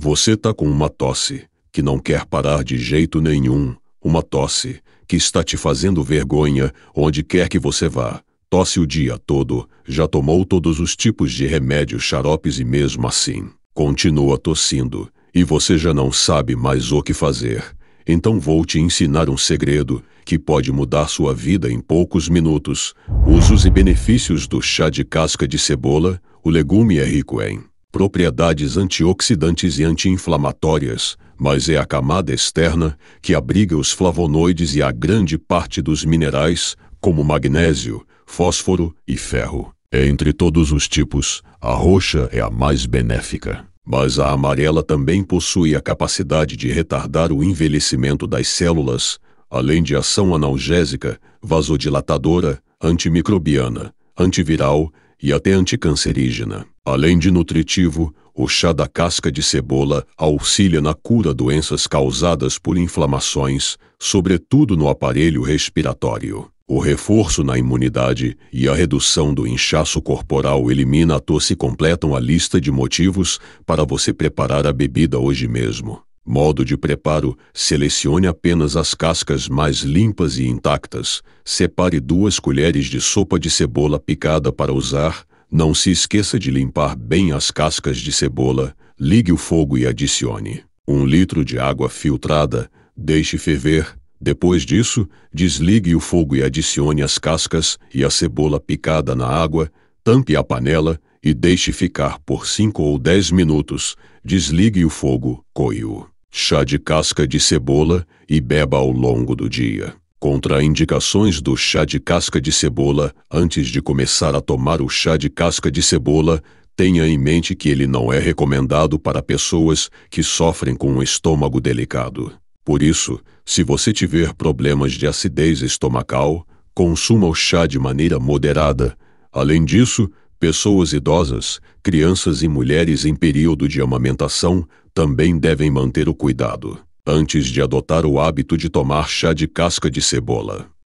Você tá com uma tosse que não quer parar de jeito nenhum, uma tosse que está te fazendo vergonha onde quer que você vá. Tosse o dia todo, já tomou todos os tipos de remédios, xaropes e mesmo assim, continua tossindo, e você já não sabe mais o que fazer. Então vou te ensinar um segredo que pode mudar sua vida em poucos minutos. Usos e benefícios do chá de casca de cebola, o legume é rico em propriedades antioxidantes e anti-inflamatórias, mas é a camada externa que abriga os flavonoides e a grande parte dos minerais, como magnésio, fósforo e ferro. É entre todos os tipos, a roxa é a mais benéfica. Mas a amarela também possui a capacidade de retardar o envelhecimento das células, além de ação analgésica, vasodilatadora, antimicrobiana, antiviral e até anticancerígena. Além de nutritivo, o chá da casca de cebola auxilia na cura doenças causadas por inflamações, sobretudo no aparelho respiratório. O reforço na imunidade e a redução do inchaço corporal elimina a tosse completam a lista de motivos para você preparar a bebida hoje mesmo. Modo de preparo: selecione apenas as cascas mais limpas e intactas. Separe duas colheres de sopa de cebola picada para usar. Não se esqueça de limpar bem as cascas de cebola. Ligue o fogo e adicione um litro de água filtrada. Deixe ferver. Depois disso, desligue o fogo e adicione as cascas e a cebola picada na água. Tampe a panela e deixe ficar por 5 ou 10 minutos. Desligue o fogo, coio chá de casca de cebola e beba ao longo do dia. Contraindicações do chá de casca de cebola Antes de começar a tomar o chá de casca de cebola, tenha em mente que ele não é recomendado para pessoas que sofrem com um estômago delicado. Por isso, se você tiver problemas de acidez estomacal, consuma o chá de maneira moderada. Além disso, pessoas idosas, crianças e mulheres em período de amamentação também devem manter o cuidado antes de adotar o hábito de tomar chá de casca de cebola.